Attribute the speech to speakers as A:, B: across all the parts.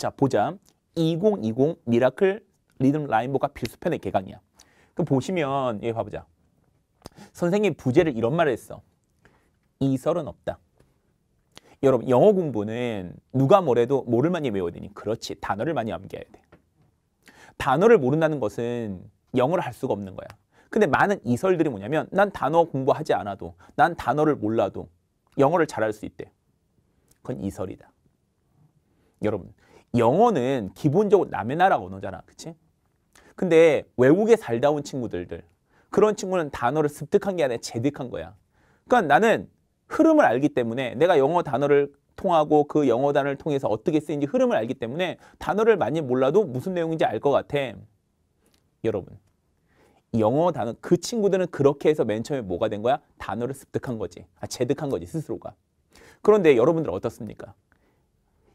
A: 자, 보자. 2020 미라클 리듬 라인보가 필수편의 개강이야. 그 보시면 여기 봐보자. 선생님 부제를 이런 말을 했어. 이설은 없다. 여러분 영어 공부는 누가 뭐래도 뭐를 많이 외워야 되니? 그렇지. 단어를 많이 암기해야 돼. 단어를 모른다는 것은 영어를 할 수가 없는 거야. 근데 많은 이설들이 뭐냐면 난 단어 공부하지 않아도 난 단어를 몰라도 영어를 잘할 수 있대. 그건 이설이다. 여러분 영어는 기본적으로 남의 나라 언어잖아. 그치? 근데 외국에 살다 온 친구들들 그런 친구는 단어를 습득한 게 아니라 재득한 거야. 그러니까 나는 흐름을 알기 때문에 내가 영어 단어를 통하고 그 영어 단어를 통해서 어떻게 쓰인지 흐름을 알기 때문에 단어를 많이 몰라도 무슨 내용인지 알 것 같아. 여러분 영어 단어 그 친구들은 그렇게 해서 맨 처음에 뭐가 된 거야? 단어를 습득한 거지. 아, 재득한 거지 스스로가. 그런데 여러분들 어떻습니까?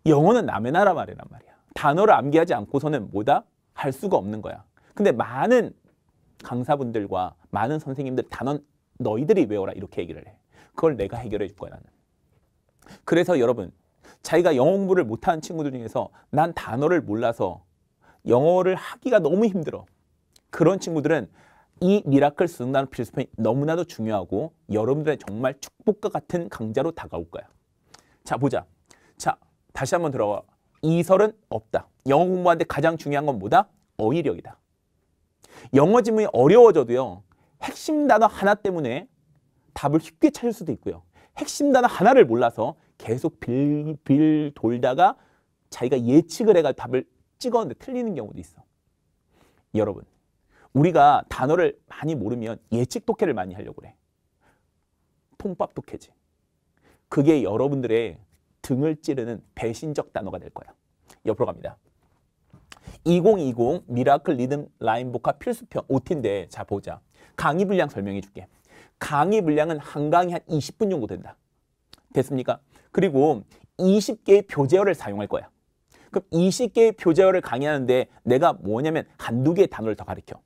A: 영어는 남의 나라 말이란 말이야. 단어를 암기하지 않고서는 뭐다? 할 수가 없는 거야. 근데 많은 강사분들과 많은 선생님들 단어 너희들이 외워라 이렇게 얘기를 해. 그걸 내가 해결해 줄 거야 나는. 그래서 여러분 자기가 영어 공부를 못하는 친구들 중에서 난 단어를 몰라서 영어를 하기가 너무 힘들어. 그런 친구들은 이 미라클 수능단 필수편이 너무나도 중요하고 여러분들의 정말 축복과 같은 강자로 다가올 거야. 자 보자. 자 다시 한번 들어와. 이설은 없다. 영어 공부하는데 가장 중요한 건 뭐다? 어휘력이다. 영어 지문이 어려워져도요. 핵심 단어 하나 때문에 답을 쉽게 찾을 수도 있고요. 핵심 단어 하나를 몰라서 계속 빌빌 돌다가 자기가 예측을 해가 답을 찍었는데 틀리는 경우도 있어. 여러분, 우리가 단어를 많이 모르면 예측 독해를 많이 하려고 그래. 통밥 독해지. 그게 여러분들의 등을 찌르는 배신적 단어가 될 거예요. 옆으로 갑니다. 2020 미라클 리듬 라인 보카 필수편 OT인데 자 보자. 강의 분량 설명해 줄게. 강의 분량은 한 강의 한 20분 정도 된다. 됐습니까? 그리고 20개의 교재어를 사용할 거야. 그럼 20개의 교재어를 강의하는데 내가 뭐냐면 한두 개의 단어를 더 가르쳐.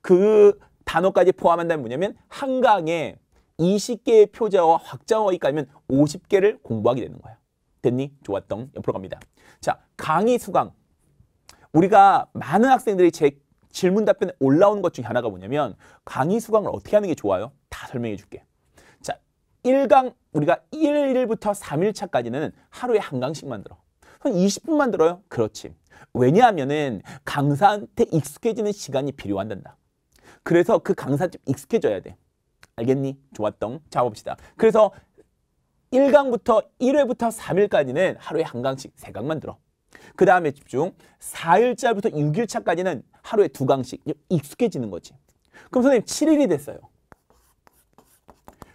A: 그 단어까지 포함한다면 뭐냐면 한 강의 이십 개의 표제와 확장어까지 면 오십 개를 공부하게 되는 거야. 됐니? 좋았던 옆으로 갑니다. 자, 강의 수강. 우리가 많은 학생들이 제 질문 답변에 올라오는 것 중에 하나가 뭐냐면 강의 수강을 어떻게 하는 게 좋아요? 다 설명해 줄게. 자, 일 강 우리가 일일부터삼일차까지는 하루에 한 강씩만 들어. 한 20분만 들어요. 그렇지. 왜냐하면은 강사한테 익숙해지는 시간이 필요한단다. 그래서 그 강사 좀 익숙해져야 돼. 알겠니? 좋았던. 자, 봅시다. 그래서 1강부터 1회부터 3일까지는 하루에 한 강씩 3강만 들어. 그 다음에 집중. 4일자부터 6일차까지는 하루에 2강씩 익숙해지는 거지. 그럼 선생님 7일이 됐어요.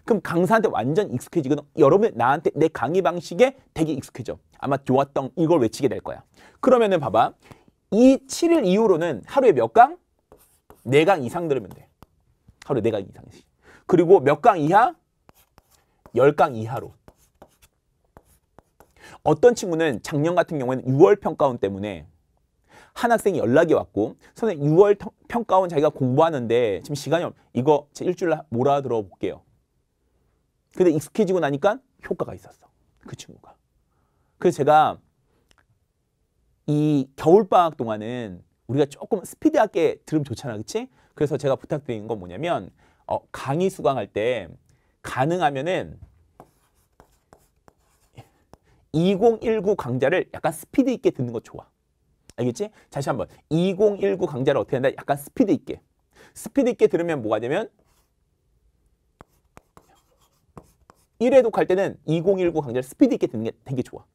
A: 그럼 강사한테 완전 익숙해지거든. 여러분 나한테 내 강의 방식에 되게 익숙해져. 아마 좋았던 이걸 외치게 될 거야. 그러면은 봐봐. 이 7일 이후로는 하루에 몇 강? 4강 이상 들으면 돼. 하루에 4강 이상씩. 그리고 몇 강 이하? 10강 이하로. 어떤 친구는 작년 같은 경우에는 6월 평가원 때문에 한 학생이 연락이 왔고 선생님 6월 평가원 자기가 공부하는데 지금 시간이 없 이거 제 일주일 몰아 들어볼게요. 근데 익숙해지고 나니까 효과가 있었어. 그 친구가. 그래서 제가 이 겨울방학 동안은 우리가 조금 스피드하게 들으면 좋잖아. 그치? 그래서 제가 부탁드린 건 뭐냐면 어, 강의 수강할 때 가능하면은 2019 강좌를 약간 스피드 있게 듣는 거 좋아. 알겠지? 다시 한번 2019 강좌를 어떻게 한다? 약간 스피드 있게. 스피드 있게 들으면 뭐가 되면 1회독 할 때는 2019 강좌를 스피드 있게 듣는 게 되게 좋아.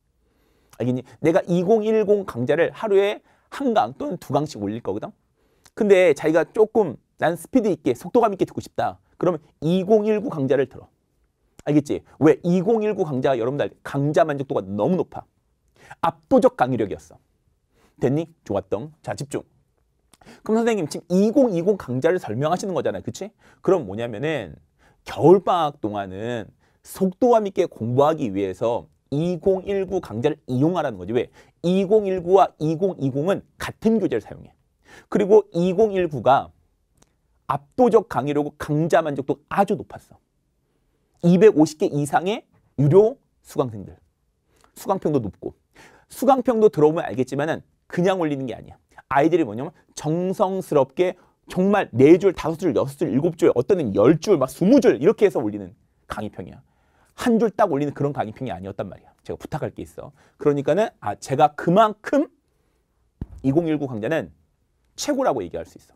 A: 알겠니? 내가 2010 강좌를 하루에 한 강 또는 두 강씩 올릴 거거든. 근데 자기가 조금 난 스피드 있게 속도감 있게 듣고 싶다. 그러면 2019 강좌를 들어. 알겠지? 왜? 2019 강좌가 여러분들 강좌 만족도가 너무 높아. 압도적 강의력이었어. 됐니? 좋았던. 자, 집중. 그럼 선생님 지금 2020 강좌를 설명하시는 거잖아요. 그치? 그럼 뭐냐면은 겨울방학 동안은 속도감 있게 공부하기 위해서 2019 강좌를 이용하라는 거지. 왜? 2019와 2020은 같은 교재를 사용해. 그리고 2019가 압도적 강의료고 강좌 만족도 아주 높았어. 250개 이상의 유료 수강생들. 수강평도 높고. 수강평도 들어오면 알겠지만은 그냥 올리는 게 아니야. 아이들이 뭐냐면 정성스럽게 정말 4 줄, 5 줄, 6 줄, 7 줄, 어떤 1 0 줄, 막 스무 줄 이렇게 해서 올리는 강의평이야. 한 줄 딱 올리는 그런 강의평이 아니었단 말이야. 제가 부탁할 게 있어. 그러니까는 아 제가 그만큼 2019 강좌는 최고라고 얘기할 수 있어.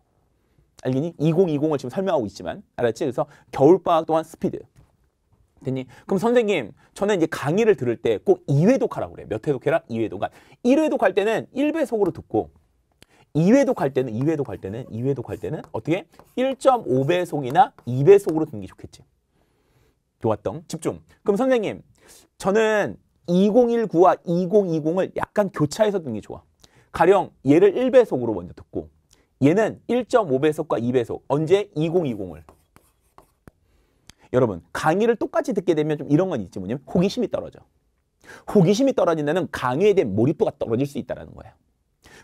A: 알겠니? 2020을 지금 설명하고 있지만 알았지? 그래서 겨울방학 동안 스피드 됐니? 그럼 선생님 저는 이제 강의를 들을 때 꼭 2회독하라고 그래요. 몇 회독해라? 2회독. 1회독 할 때는 1배속으로 듣고 2회독 할 때는 2회독 할 때는 2회독 할 때는 어떻게? 1.5배속이나 2배속으로 듣는 게 좋겠지. 좋았던 집중. 그럼 선생님 저는 2019와 2020을 약간 교차해서 듣는 게 좋아. 가령 얘를 1배속으로 먼저 듣고 얘는 1.5배속과 2배속 언제 2020을 여러분 강의를 똑같이 듣게 되면 좀 이런 건 있지 뭐냐면 호기심이 떨어져 호기심이 떨어진 다는 강의에 대한 몰입도가 떨어질 수 있다는 거예요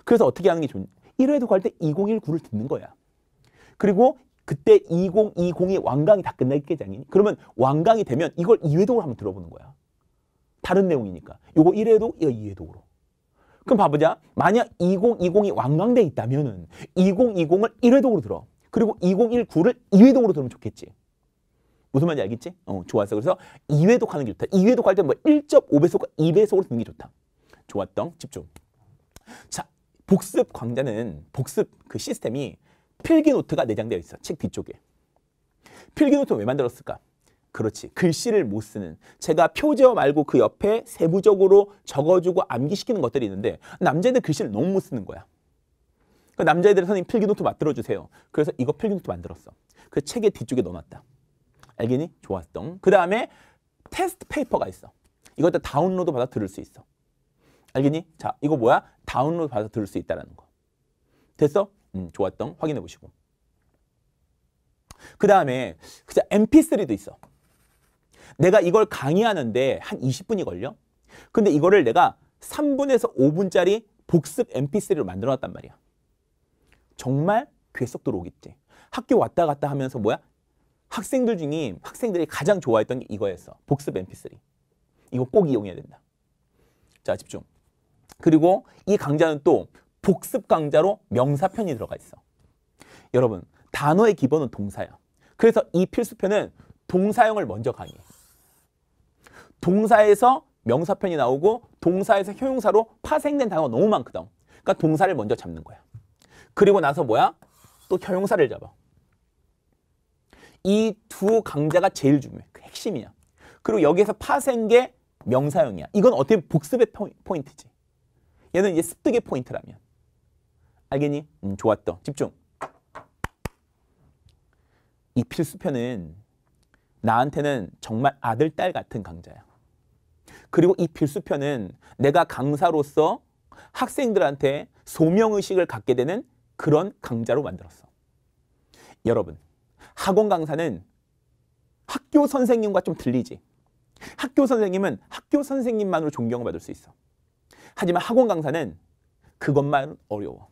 A: 그래서 어떻게 하는 게 좋냐 1회도 갈 때 2019를 듣는 거야 그리고 그때 2020이 완강이 다끝나 때장이니 그러면 완강이 되면 이걸 2회독을 한번 들어보는 거야 다른 내용이니까 요거 1회독 이거 2회독으로 그럼 봐보자. 만약 2020이 완강돼 있다면은 2020을 1회동으로 들어. 그리고 2019를 2회동으로 들으면 좋겠지. 무슨 말인지 알겠지? 어, 좋았어. 그래서 2회독 하는 게 좋다. 2회독 할때뭐 1.5배속과 2배속으로 듣는 게 좋다. 좋았던 집중. 자, 복습 강좌는 복습 그 시스템이 필기 노트가 내장되어 있어. 책 뒤쪽에. 필기 노트왜 만들었을까? 그렇지. 글씨를 못 쓰는. 제가 표제어 말고 그 옆에 세부적으로 적어주고 암기시키는 것들이 있는데 남자애들 글씨를 너무 못 쓰는 거야. 그 남자애들 선생님 필기노트 만들어주세요. 그래서 이거 필기노트 만들었어. 그 책의 뒤쪽에 넣어놨다. 알겠니? 좋았던. 그 다음에 테스트 페이퍼가 있어. 이것도 다운로드 받아 들을 수 있어. 알겠니? 자, 이거 뭐야? 다운로드 받아 들을 수 있다는 라 거. 됐어? 음, 좋았던. 확인해 보시고. 그 다음에 그냥 MP3도 있어. 내가 이걸 강의하는데 한 20분이 걸려. 근데 이거를 내가 3분에서 5분짜리 복습 mp3로 만들어 놨단 말이야. 정말 괴속 들어오겠지. 학교 왔다 갔다 하면서 뭐야? 학생들 중에 학생들이 가장 좋아했던 게 이거였어. 복습 mp3. 이거 꼭 이용해야 된다. 자, 집중. 그리고 이 강좌는 또 복습 강좌로 명사편이 들어가 있어. 여러분, 단어의 기본은 동사야. 그래서 이 필수편은 동사형을 먼저 강의해. 동사에서 명사편이 나오고 동사에서 형용사로 파생된 단어 너무 많거든. 그러니까 동사를 먼저 잡는 거야. 그리고 나서 뭐야? 또 형용사를 잡아. 이 두 강자가 제일 중요해. 그 핵심이야. 그리고 여기에서 파생계 명사형이야. 이건 어떻게 복습의 포인트지. 얘는 이제 습득의 포인트라면. 알겠니? 음, 좋았다. 집중. 이 필수편은 나한테는 정말 아들, 딸 같은 강자야. 그리고 이 필수편은 내가 강사로서 학생들한테 소명의식을 갖게 되는 그런 강자로 만들었어. 여러분, 학원 강사는 학교 선생님과 좀 들리지. 학교 선생님은 학교 선생님만으로 존경받을 을수 있어. 하지만 학원 강사는 그것만 어려워.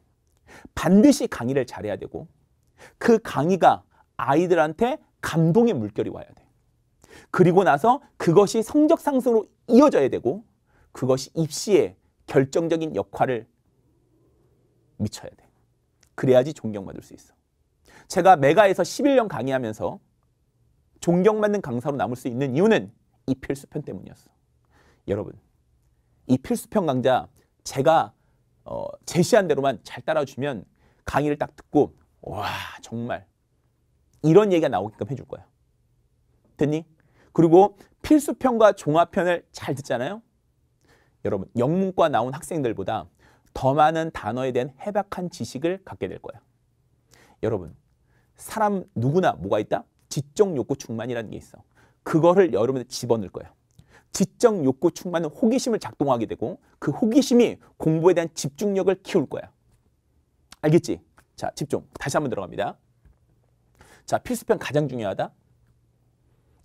A: 반드시 강의를 잘해야 되고 그 강의가 아이들한테 감동의 물결이 와야 돼. 그리고 나서 그것이 성적 상승으로 이어져야 되고 그것이 입시에 결정적인 역할을 미쳐야 돼. 그래야지 존경받을 수 있어. 제가 메가에서 11년 강의하면서 존경받는 강사로 남을 수 있는 이유는 이 필수편 때문이었어. 여러분, 이 필수편 강좌 제가 어, 제시한 대로만 잘 따라주면 강의를 딱 듣고 와 정말 이런 얘기가 나오게끔 해줄 거야. 됐니? 그리고 필수편과 종합편을 잘 듣잖아요. 여러분 영문과 나온 학생들보다 더 많은 단어에 대한 해박한 지식을 갖게 될 거예요. 여러분 사람 누구나 뭐가 있다? 지적 욕구 충만이라는 게 있어. 그거를 여러분에 집어넣을 거예요. 지적 욕구 충만은 호기심을 작동하게 되고 그 호기심이 공부에 대한 집중력을 키울 거야. 알겠지? 자, 집중. 다시 한번 들어갑니다. 자, 필수편 가장 중요하다.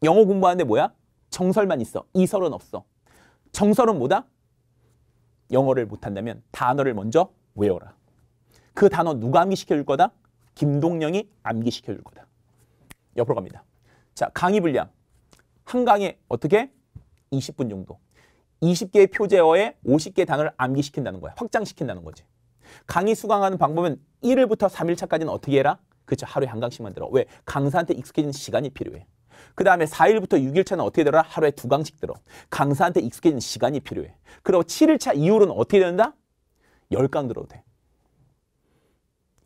A: 영어 공부하는데 뭐야? 정설만 있어. 이설은 없어. 정설은 뭐다? 영어를 못한다면 단어를 먼저 외워라. 그 단어 누가 암기시켜줄 거다? 김동령이 암기시켜줄 거다. 옆으로 갑니다. 자, 강의 분량. 한 강에 어떻게? 20분 정도. 20개의 표제어에 50개의 단어를 암기시킨다는 거야. 확장시킨다는 거지. 강의 수강하는 방법은 1일부터 3일차까지는 어떻게 해라? 그렇죠. 하루에 한 강씩 만들어. 왜? 강사한테 익숙해지는 시간이 필요해. 그 다음에 4일부터 6일차는 어떻게 들어라? 하루에 두 강씩 들어. 강사한테 익숙해진 시간이 필요해. 그리고 7일차 이후로는 어떻게 된다? 10강 들어도 돼.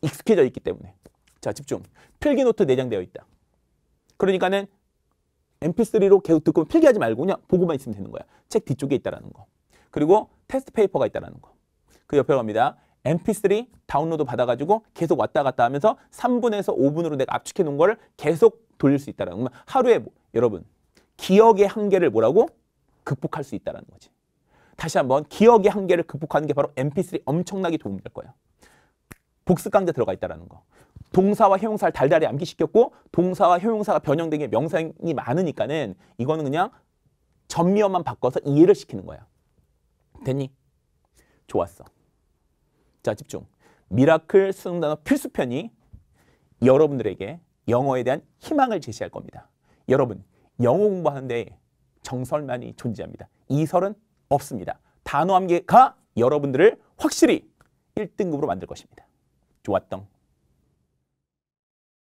A: 익숙해져 있기 때문에. 자, 집중. 필기노트 내장되어 있다. 그러니까는 mp3로 계속 듣고 필기하지 말고 그냥 보고만 있으면 되는 거야. 책 뒤쪽에 있다라는 거. 그리고 테스트 페이퍼가 있다라는 거. 그 옆에 갑니다. mp3 다운로드 받아가지고 계속 왔다 갔다 하면서 3분에서 5분으로 내가 압축해 놓은 거를 계속 돌릴 수 있다라는 거면 하루에 뭐, 여러분 기억의 한계를 뭐라고 극복할 수 있다라는 거지. 다시 한번 기억의 한계를 극복하는 게 바로 mp3 엄청나게 도움이 될 거예요. 복습 강좌 들어가 있다라는 거. 동사와 형용사를 달달이 암기시켰고 동사와 형용사가 변형된 게 명상이 많으니까는 이거는 그냥 전미어만 바꿔서 이해를 시키는 거야. 됐니? 좋았어. 자, 집중. 미라클 수능 단어 필수편이 여러분들에게 영어에 대한 희망을 제시할 겁니다. 여러분, 영어 공부하는데 정설만이 존재합니다. 이설은 없습니다. 단어 암기가 여러분들을 확실히 1등급으로 만들 것입니다. 좋았던